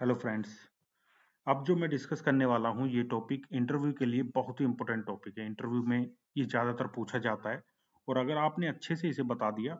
Hello friends अब जो मैं डिस्कस करने वाला हूँ ये टॉपिक इंटरव्यू के लिए बहुत ही इंपॉर्टेंट टॉपिक है इंटरव्यू में ये ज़्यादातर पूछा जाता है और अगर आपने अच्छे से इसे बता दिया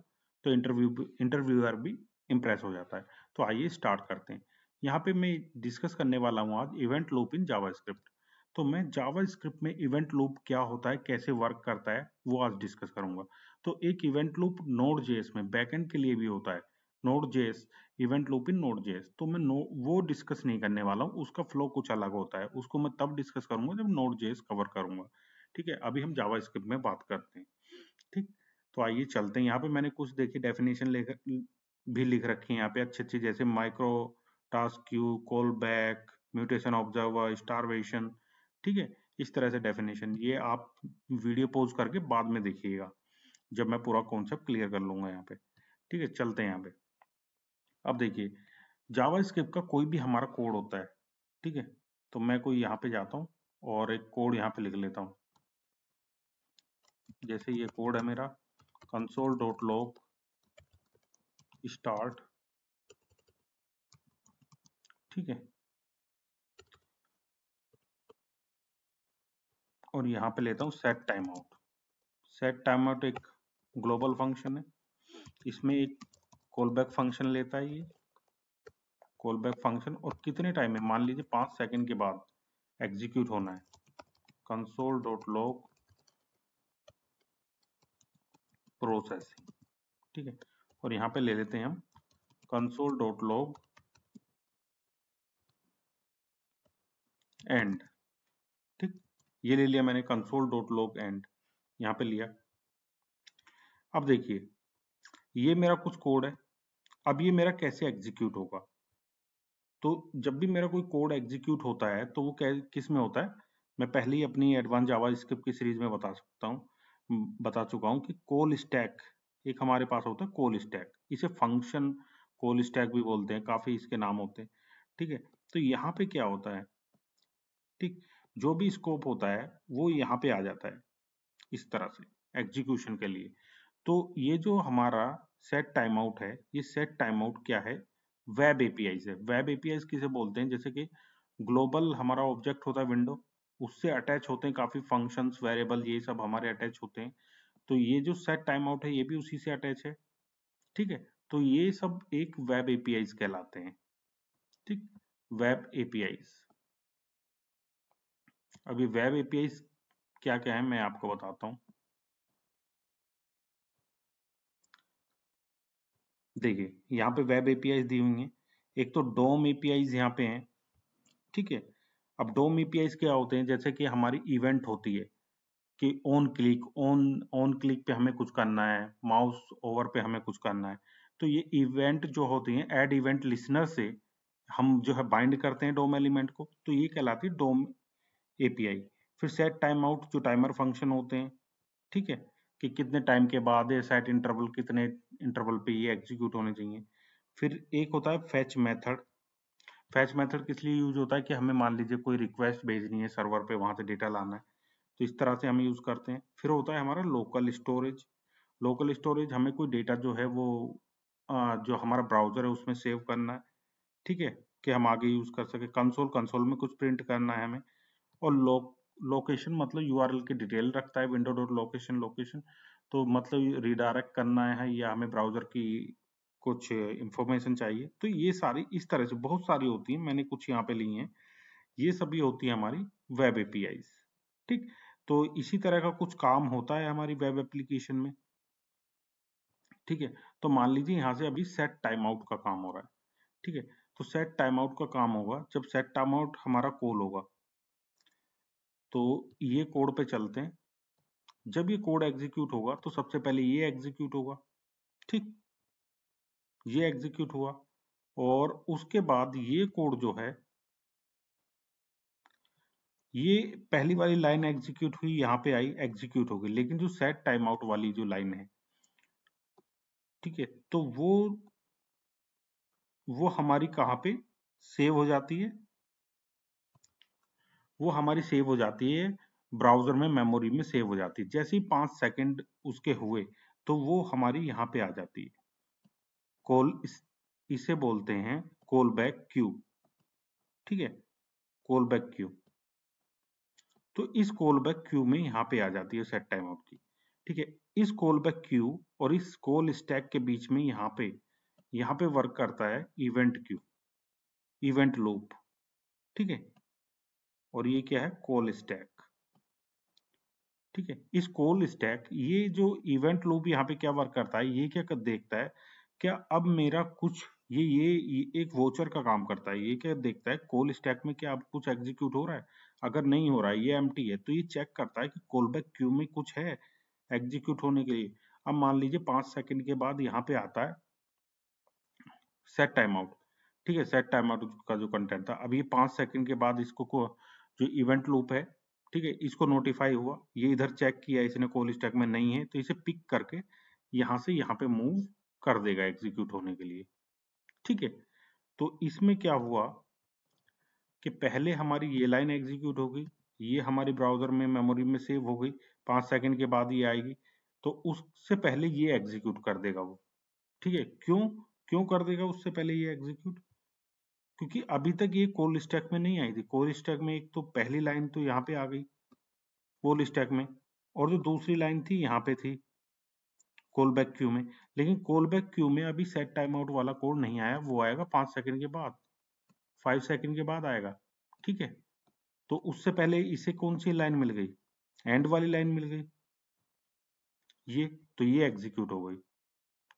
तो इंटरव्यू इंटरव्यूअर भी इम्प्रेस हो जाता है तो आइए स्टार्ट करते हैं यहाँ पे मैं डिस्कस करने वाला हूँ आज इवेंट लूप इन जावा तो मैं जावा में इवेंट लूप क्या होता है कैसे वर्क करता है वो आज डिस्कस करूँगा तो एक इवेंट लूप नोड जेएस में बैकेंड के लिए भी होता है नोट जेस इवेंट लूप इन नोट जेस तो मैं नो वो डिस्कस नहीं करने वाला हूँ उसका फ्लो कुछ अलग होता है उसको मैं तब डिस्कस करूंगा जब नोट जेस कवर करूंगा ठीक है अभी हम जावा में बात करते हैं ठीक तो आइए चलते हैं यहाँ पे मैंने कुछ देखे डेफिनेशन लेकर भी लिख रखी है यहाँ पे अच्छे अच्छे जैसे micro task queue callback mutation observer starvation ठीक है इस तरह से डेफिनेशन ये आप वीडियो पोज करके बाद में देखिएगा जब मैं पूरा कॉन्सेप्ट क्लियर कर लूंगा यहाँ पे ठीक है चलते हैं यहाँ पे अब देखिए जावा का कोई भी हमारा कोड होता है ठीक है तो मैं कोई यहाँ पे जाता हूँ और एक कोड यहाँ पे लिख लेता हूँ जैसे ये कोड है मेरा कंसोल डॉट लॉग स्टार्ट ठीक है और यहाँ पे लेता हूँ set time out set time out एक ग्लोबल फंक्शन है इसमें एक कॉलबैक फंक्शन लेता है ये कॉलबैक फंक्शन और कितने टाइम में मान लीजिए पाँच सेकंड के बाद एग्जीक्यूट होना है कंसोल डॉट लॉक प्रोसेसिंग ठीक है और यहाँ पे ले लेते हैं हम कंसोल डॉट लॉग एंड ठीक ये ले लिया मैंने कंसोल डॉट लॉग एंड यहाँ पे लिया अब देखिए ये मेरा कुछ कोड है अब ये मेरा कैसे एग्जीक्यूट होगा तो जब भी मेरा कोई कोड एग्जीक्यूट होता है तो वो किस में होता है मैं पहले ही अपनी एडवांस जावा स्क्रिप्ट की सीरीज में बता सकता हूँ बता चुका हूँ कि कोल स्टैक एक हमारे पास होता है कोल स्टैक इसे फंक्शन कोल स्टैक भी बोलते हैं काफ़ी इसके नाम होते हैं ठीक है तो यहाँ पे क्या होता है ठीक जो भी स्कोप होता है वो यहाँ पे आ जाता है इस तरह से एग्जीक्यूशन के लिए तो ये जो हमारा सेट टाइम आउट है ये सेट टाइम आउट क्या है वेब एपीआई है वेब एपीआई किसे बोलते हैं जैसे कि ग्लोबल हमारा ऑब्जेक्ट होता है विंडो उससे अटैच होते हैं काफी फंक्शंस वेरिएबल ये सब हमारे अटैच होते हैं तो ये जो सेट टाइम आउट है ये भी उसी से अटैच है ठीक है तो ये सब एक वेब एपीआई कहलाते हैं ठीक वेब एपीआई अभी वेब एपीआई क्या क्या है मैं आपको बताता हूँ देखिए यहाँ पे वेब एपीआईज दी हुई हैं एक तो डोम एपीआईज यहाँ पे हैं ठीक है अब डोम एपीआईज क्या होते हैं जैसे कि हमारी इवेंट होती है कि on click on on click पे हमें कुछ करना है माउस ओवर पे हमें कुछ करना है तो ये इवेंट जो होती हैं एड इवेंट लिसनर से हम जो है बाइंड करते हैं डोम एलिमेंट को तो ये कहलाती है डोम एपीआई फिर सेट टाइम आउट जो टाइमर फंक्शन होते हैं ठीक है कि कितने टाइम के बाद ये सेट इंटरवल कितने इंटरवल पे ये एग्जीक्यूट होने चाहिए फिर एक होता है फैच मेथड फैच मेथड किस लिए यूज होता है कि हमें मान लीजिए कोई रिक्वेस्ट भेजनी है सर्वर पे वहाँ से डेटा लाना है तो इस तरह से हम यूज़ करते हैं फिर होता है हमारा लोकल स्टोरेज लोकल स्टोरेज हमें कोई डेटा जो है वो जो हमारा ब्राउजर है उसमें सेव करना है ठीक है कि हम आगे यूज़ कर सके कंसोल कंसोल में कुछ प्रिंट करना है हमें और लोक लोकेशन मतलब यू की डिटेल रखता है विंडो डोर लोकेशन लोकेशन तो मतलब रिडायरेक्ट करना है या हमें ब्राउजर की कुछ इंफॉर्मेशन चाहिए तो ये सारी इस तरह से बहुत सारी होती हैं मैंने कुछ यहाँ पे ली हैं ये सभी होती है हमारी वेब एपीआई ठीक तो इसी तरह का कुछ काम होता है हमारी वेब एप्लीकेशन में ठीक है तो मान लीजिए यहाँ से अभी सेट टाइम आउट का काम हो रहा है ठीक है तो सेट टाइम आउट का काम होगा जब सेट टाइम आउट हमारा कॉल होगा तो ये कोड पे चलते हैं जब ये कोड एग्जीक्यूट होगा तो सबसे पहले ये एग्जीक्यूट होगा ठीक ये एग्जीक्यूट हुआ और उसके बाद ये कोड जो है ये पहली वाली लाइन एग्जीक्यूट हुई यहां पे आई एग्जीक्यूट हो गई लेकिन जो सेट टाइम आउट वाली जो लाइन है ठीक है तो वो वो हमारी कहां पे सेव हो जाती है वो हमारी सेव हो जाती है ब्राउज़र में मेमोरी में सेव हो जाती है जैसे ही पांच सेकेंड उसके हुए तो वो हमारी यहाँ पे आ जाती है कॉल इस, इसे बोलते हैं कॉल बैक क्यू ठीक है कॉल बैक क्यू तो इस कॉल बैक क्यू में यहाँ पे आ जाती है सेट टाइम आउट की ठीक है इस कॉल बैक क्यू और इस कॉल स्टैक के बीच में यहाँ पे यहाँ पे वर्क करता है इवेंट क्यू इवेंट लूप ठीक है और ये क्या है कोल स्टैक ठीक है इस कोल स्टैक ये जो इवेंट लूप यहाँ पे क्या वर्क करता है ये क्या कर देखता है क्या अब मेरा कुछ ये ये, एक वोचर का काम करता है ये क्या देखता है कोल स्टैक में क्या अब कुछ एग्जीक्यूट हो रहा है अगर नहीं हो रहा है ये एम है तो ये चेक करता है कि बैक क्यू में कुछ है एग्जीक्यूट होने के लिए अब मान लीजिए पांच सेकंड के बाद यहाँ पे आता है सेट टाइम आउट ठीक है सेट टाइम आउट का जो कंटेंट था अब ये पांच सेकंड के बाद इसको को जो इवेंट लूप है ठीक है इसको नोटिफाई हुआ ये इधर चेक किया इसने कोल स्टैक में नहीं है तो इसे पिक करके यहाँ से यहाँ पे मूव कर देगा एग्जीक्यूट होने के लिए ठीक है तो इसमें क्या हुआ कि पहले हमारी ये लाइन एग्जीक्यूट हो गई ये हमारे ब्राउजर में मेमोरी में सेव हो गई पाँच सेकंड के बाद ये आएगी तो उससे पहले ये एग्जीक्यूट कर देगा वो ठीक है क्यों क्यों कर देगा उससे पहले ये एग्जीक्यूट क्योंकि अभी तक ये कोल स्टैक में नहीं आई थी कोल स्टैक में एक तो पहली लाइन तो यहाँ पे आ गई कोल स्टैक में और जो दूसरी लाइन थी यहाँ पे थी कोल बैक क्यू में लेकिन कोल बैक क्यू में अभी सेट टाइम आउट वाला कोड नहीं आया वो आएगा पाँच सेकंड के बाद फाइव सेकंड के बाद आएगा ठीक है तो उससे पहले इसे कौन सी लाइन मिल गई एंड वाली लाइन मिल गई ये तो ये एग्जीक्यूट हो गई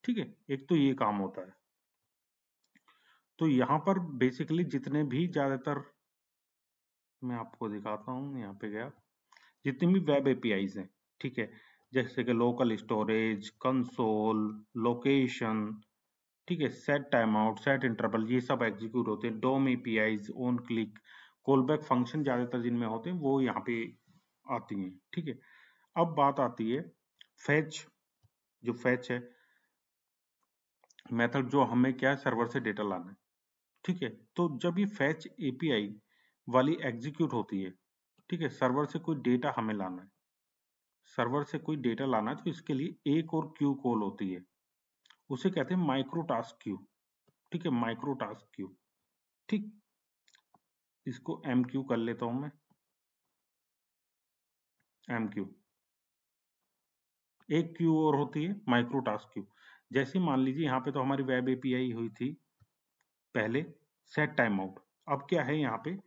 ठीक है एक तो ये काम होता है तो यहाँ पर बेसिकली जितने भी ज़्यादातर मैं आपको दिखाता हूँ यहाँ पे गया जितनी भी वेब एपीआईज हैं ठीक है जैसे कि लोकल स्टोरेज कंसोल लोकेशन ठीक है set time out set interval ये सब एग्जीक्यूट होते हैं DOM APIs on click callback function ज़्यादातर जिनमें होते हैं वो यहाँ पे आती हैं ठीक है अब बात आती है फैच जो फैच है मेथड जो हमें क्या सर्वर से डेटा लाना है ठीक है तो जब ये फैच एपीआई वाली एग्जीक्यूट होती है ठीक है सर्वर से कोई डेटा हमें लाना है सर्वर से कोई डेटा लाना है तो इसके लिए एक और क्यू कॉल होती है उसे कहते हैं माइक्रो टास्क क्यू ठीक है माइक्रो टास्क क्यू ठीक इसको एम क्यू कर लेता हूं मैं एम क्यू एक क्यू और होती है माइक्रो टास्क क्यू जैसे मान लीजिए यहाँ पे तो हमारी वेब एपीआई हुई थी पहले सेट टाइम आउट अब क्या है यहाँ पे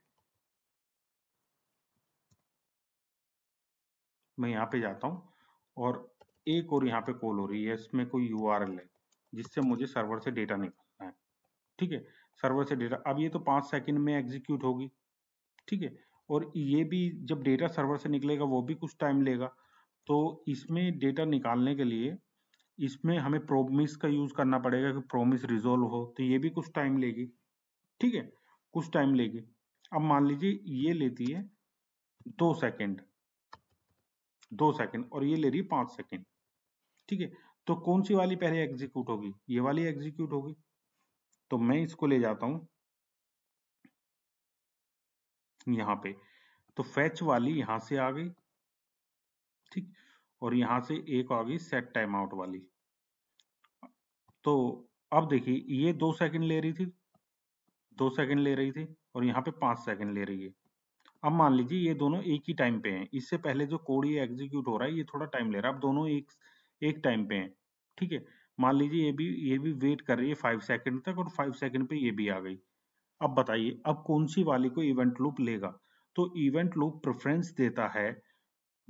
मैं यहाँ पे जाता हूँ और एक और यहाँ पे कॉल हो रही है इसमें कोई यू है जिससे मुझे सर्वर से डेटा निकालना है ठीक है सर्वर से डेटा अब ये तो पाँच सेकंड में एग्जीक्यूट होगी ठीक है और ये भी जब डेटा सर्वर से निकलेगा वो भी कुछ टाइम लेगा तो इसमें डेटा निकालने के लिए इसमें हमें प्रोमिस का यूज़ करना पड़ेगा कि प्रोमिस रिजोल्व हो तो ये भी कुछ टाइम लेगी ठीक है कुछ टाइम लेगी अब मान लीजिए ये लेती है दो सेकंड दो सेकंड और ये ले रही है पांच सेकंड ठीक है तो कौन सी वाली पहले एग्जीक्यूट होगी ये वाली एग्जीक्यूट होगी तो मैं इसको ले जाता हूं यहां पे तो फैच वाली यहां से आ गई ठीक और यहां से एक आ गई सेट टाइम आउट वाली तो अब देखिए ये दो सेकंड ले रही थी दो सेकंड ले रही थी और यहाँ पे पाँच सेकंड ले रही है अब मान लीजिए ये दोनों एक ही टाइम पे हैं इससे पहले जो कोड ये एग्जीक्यूट हो रहा है ये थोड़ा टाइम ले रहा है अब दोनों एक एक टाइम पे हैं ठीक है मान लीजिए ये भी ये भी वेट कर रही है फाइव सेकंड तक और फाइव सेकंड पे ये भी आ गई अब बताइए अब कौन सी वाली को इवेंट लूप लेगा तो इवेंट लूप प्रेफरेंस देता है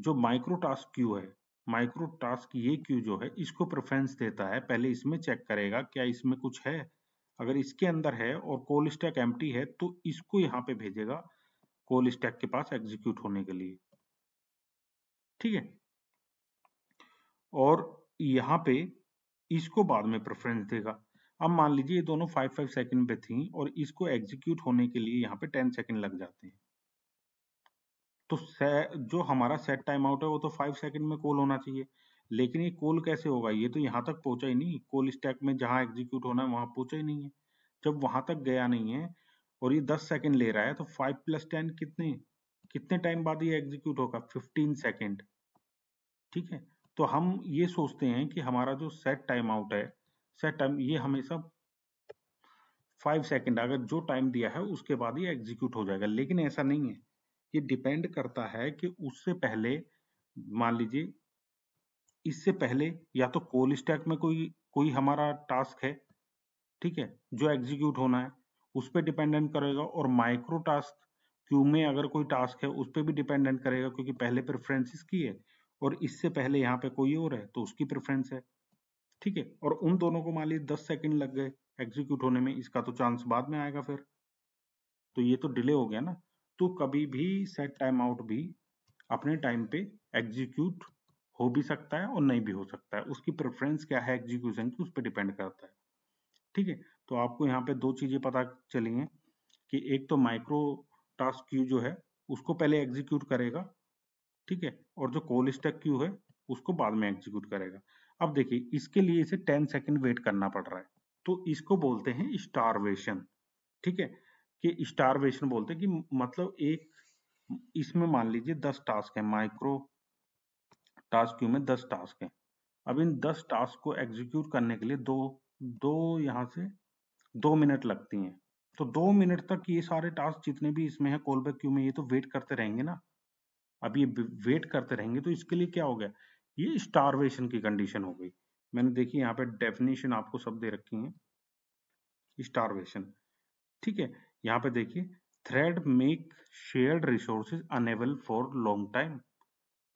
जो माइक्रो टास्क क्यू है माइक्रो टास्क ये क्यू जो है इसको प्रेफरेंस देता है पहले इसमें चेक करेगा क्या इसमें कुछ है अगर इसके अंदर है और कोल स्टैक एम है तो इसको यहाँ पे भेजेगा कोल स्टैक के पास एग्जीक्यूट होने के लिए ठीक है और यहाँ पे इसको बाद में प्रेफरेंस देगा अब मान लीजिए ये दोनों फाइव फाइव सेकंड पे थी और इसको एग्जीक्यूट होने के लिए यहाँ पे टेन सेकंड लग जाते हैं तो जो हमारा सेट टाइम आउट है वो तो फाइव सेकंड में कॉल होना चाहिए लेकिन ये कोल कैसे होगा ये तो यहाँ तक पहुंचा ही नहीं कोल स्टैक में जहाँ एग्जीक्यूट होना है वहां पहुंचा ही नहीं है जब वहां तक गया नहीं है और ये दस सेकेंड ले रहा है तो फाइव प्लस टेन कितने कितने टाइम बाद ये एग्जीक्यूट होगा फिफ्टीन सेकेंड ठीक है तो हम ये सोचते हैं कि हमारा जो सेट टाइम आउट है सेट टाइम ये हमेशा फाइव सेकेंड अगर जो टाइम दिया है उसके बाद ये एग्जीक्यूट हो जाएगा लेकिन ऐसा नहीं है ये डिपेंड करता है कि उससे पहले मान लीजिए इससे पहले या तो कोल स्टैक में कोई कोई हमारा टास्क है ठीक है जो एग्जीक्यूट होना है उस पर डिपेंडेंट करेगा और माइक्रो टास्क क्यू में अगर कोई टास्क है उस पर भी डिपेंडेंट करेगा क्योंकि पहले प्रेफरेंसिस की है और इससे पहले यहाँ पे कोई और है तो उसकी प्रेफरेंस है ठीक है और उन दोनों को मान लीजिए दस सेकेंड लग गए एग्जीक्यूट होने में इसका तो चांस बाद में आएगा फिर तो ये तो डिले हो गया ना तो कभी भी सेट टाइम आउट भी अपने टाइम पे एग्जीक्यूट हो भी सकता है और नहीं भी हो सकता है उसकी प्रेफरेंस क्या है एग्जीक्यूशन की उस पर डिपेंड करता है ठीक है तो आपको यहाँ पे दो चीज़ें पता चली हैं कि एक तो माइक्रो टास्क क्यू जो है उसको पहले एग्जीक्यूट करेगा ठीक है और जो कोल स्टेक क्यू है उसको बाद में एग्जीक्यूट करेगा अब देखिए इसके लिए इसे टेन सेकेंड वेट करना पड़ रहा है तो इसको बोलते हैं स्टारवेशन ठीक है कि स्टारवेशन बोलते हैं कि मतलब एक इसमें मान लीजिए दस टास्क है माइक्रो टास्क क्यू में दस टास्क हैं अब इन दस टास्क को एग्जीक्यूट करने के लिए दो दो यहाँ से दो मिनट लगती हैं तो दो मिनट तक ये सारे टास्क जितने भी इसमें है कॉल बैक क्यू में ये तो वेट करते रहेंगे ना अब ये वेट करते रहेंगे तो इसके लिए क्या हो गया ये स्टारवेशन की कंडीशन हो गई मैंने देखी यहाँ पे डेफिनेशन आपको सब दे रखी है स्टारवेशन ठीक है यहाँ पे देखिए thread make shared resources enable for long time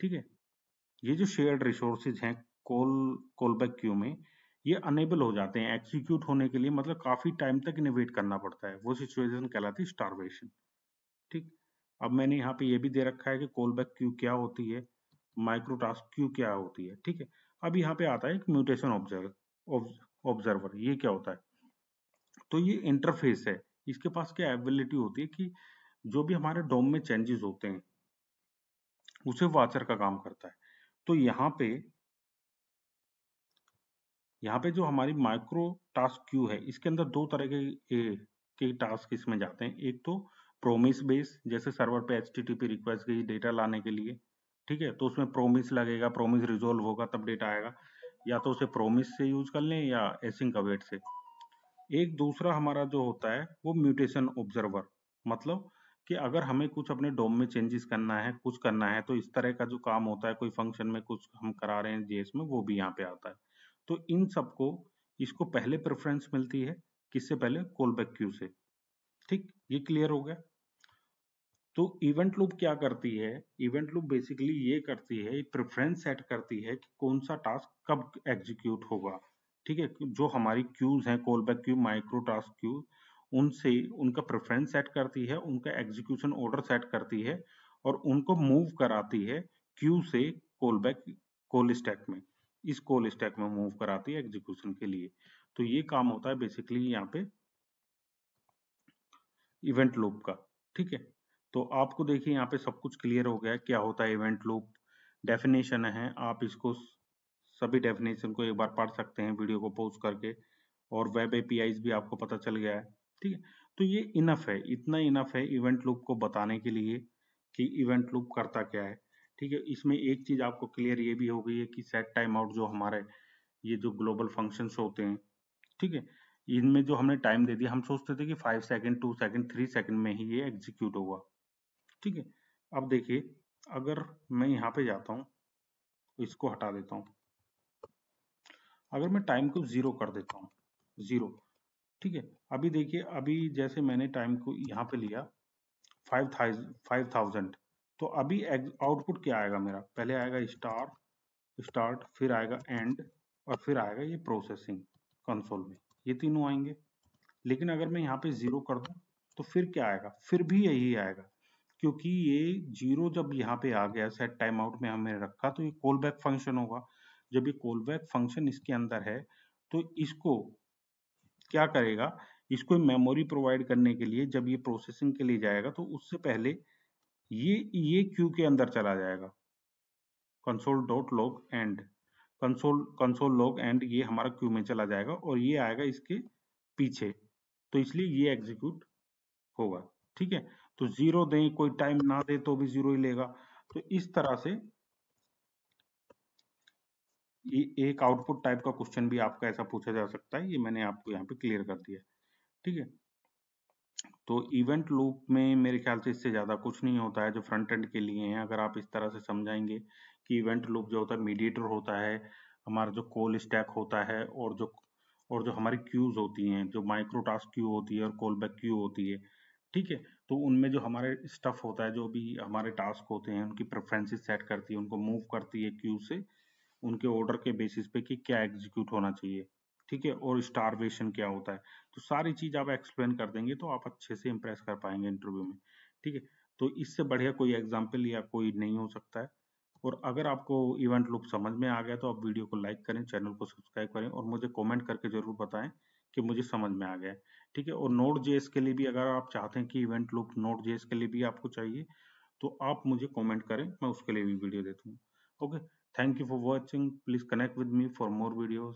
ठीक है ये जो शेयर्ड रिसोर्सेज हैं कॉल कॉल बैक क्यू में ये अनेबल हो जाते हैं एक्सिक्यूट होने के लिए मतलब काफ़ी टाइम तक इन्हें वेट करना पड़ता है वो सिचुएशन कहलाती है स्टारवेशन ठीक अब मैंने यहाँ पे ये भी दे रखा है कि कॉल बैक क्यू क्या होती है माइक्रो टास्क क्यू क्या होती है ठीक है अब यहाँ पे आता है एक म्यूटेशन ऑब्जर्व ऑब्जर्वर ये क्या होता है तो ये इंटरफेस है इसके पास क्या एबिलिटी होती है कि जो भी हमारे डोम में चेंजेस होते हैं उसे वाचर का काम करता है तो यहाँ पे यहाँ पे जो हमारी माइक्रो टास्क क्यू है इसके अंदर दो तरह के ए, के टास्क इसमें जाते हैं एक तो प्रोमिस बेस जैसे सर्वर पे एच रिक्वेस्ट गई डेटा लाने के लिए ठीक है तो उसमें प्रोमिस लगेगा प्रोमिस रिजोल्व होगा तब डेटा आएगा या तो उसे प्रोमिस से यूज कर लें या एसिंक अवेट से एक दूसरा हमारा जो होता है वो म्यूटेशन ऑब्जर्वर मतलब कि अगर हमें कुछ अपने डोम में चेंजेस करना है कुछ करना है तो इस तरह का जो काम होता है कोई फंक्शन में कुछ हम करा रहे हैं जेएस में वो भी यहाँ पे आता है तो इन सबको इसको पहले प्रेफरेंस मिलती है किससे पहले कॉल बैक क्यू से ठीक ये क्लियर हो गया तो इवेंट लूप क्या करती है इवेंट लूप बेसिकली ये करती है प्रेफरेंस सेट करती है कि कौन सा टास्क कब एग्जीक्यूट होगा ठीक है जो हमारी क्यूज हैं callback queue micro task queue उनसे उनका प्रेफरेंस सेट करती है उनका एग्जीक्यूशन ऑर्डर सेट करती है और उनको मूव कराती है क्यू से कॉल बैक कॉल स्टैक में इस कॉल स्टैक में मूव कराती है एग्जीक्यूशन के लिए तो ये काम होता है बेसिकली यहाँ पे इवेंट लूप का ठीक है तो आपको देखिए यहाँ पे सब कुछ क्लियर हो गया क्या होता है इवेंट लूप डेफिनेशन है आप इसको सभी डेफिनेशन को एक बार पढ़ सकते हैं वीडियो को पोस्ट करके और वेब एपीआईज भी आपको पता चल गया है ठीक है तो ये इनफ है इतना इनफ है इवेंट लूप को बताने के लिए कि इवेंट लूप करता क्या है ठीक है इसमें एक चीज आपको क्लियर ये भी हो गई है कि सेट टाइम आउट जो हमारे ये जो ग्लोबल फंक्शन होते हैं ठीक है इनमें जो हमने टाइम दे दिया हम सोचते थे कि five second two second three second में ही ये एग्जीक्यूट होगा ठीक है अब देखिए अगर मैं यहाँ पे जाता हूँ इसको हटा देता हूँ अगर मैं टाइम को जीरो कर देता हूँ जीरो ठीक है अभी देखिए अभी जैसे मैंने टाइम को यहाँ पे लिया फाइव फाइव थाउजेंड तो अभी आउटपुट क्या आएगा मेरा पहले आएगा स्टार स्टार्ट फिर आएगा एंड और फिर आएगा ये प्रोसेसिंग कंसोल में ये तीनों आएंगे लेकिन अगर मैं यहाँ पे जीरो कर दूँ तो फिर क्या आएगा फिर भी यही आएगा क्योंकि ये जीरो जब यहाँ पे आ गया सेट टाइम आउट में हमने रखा तो ये कॉल बैक फंक्शन होगा जब ये कॉल बैक फंक्शन इसके अंदर है तो इसको क्या करेगा इसको मेमोरी प्रोवाइड करने के लिए जब ये प्रोसेसिंग के लिए जाएगा तो उससे पहले ये ये क्यू के अंदर चला जाएगा console dot log and console console log and ये हमारा क्यू में चला जाएगा और ये आएगा इसके पीछे तो इसलिए ये एग्जीक्यूट होगा ठीक है तो जीरो दें कोई टाइम ना दे तो भी जीरो ही लेगा तो इस तरह से एक आउटपुट टाइप का क्वेश्चन भी आपका ऐसा पूछा जा सकता है ये मैंने आपको यहाँ पे क्लियर कर दिया ठीक है तो इवेंट लूप में मेरे ख्याल से इससे ज़्यादा कुछ नहीं होता है जो फ्रंट एंड के लिए हैं अगर आप इस तरह से समझाएंगे कि इवेंट लूप जो होता है मीडिएटर होता है हमारा जो कॉल स्टैक होता है और जो और जो हमारी क्यूज होती हैं जो माइक्रो टास्क क्यू होती है और कॉल बैक क्यू होती है ठीक है तो उनमें जो हमारे स्टफ होता है जो भी हमारे टास्क होते हैं उनकी प्रेफरेंसेस सेट करती है उनको मूव करती है क्यू से उनके ऑर्डर के बेसिस पे कि क्या एग्जीक्यूट होना चाहिए ठीक है और स्टारवेशन क्या होता है तो सारी चीज़ आप एक्सप्लेन कर देंगे तो आप अच्छे से इम्प्रेस कर पाएंगे इंटरव्यू में ठीक है तो इससे बढ़िया कोई एग्जाम्पल या कोई नहीं हो सकता है और अगर आपको इवेंट लुक समझ में आ गया तो आप वीडियो को लाइक करें चैनल को सब्सक्राइब करें और मुझे कमेंट करके ज़रूर बताएं कि मुझे समझ में आ गया ठीक है और नोट जेस के लिए भी अगर आप चाहते हैं कि इवेंट लुक नोट जेस के लिए भी आपको चाहिए तो आप मुझे कमेंट करें मैं उसके लिए भी वीडियो दे दूँगा okay Thank you for watching. Please connect with me for more videos.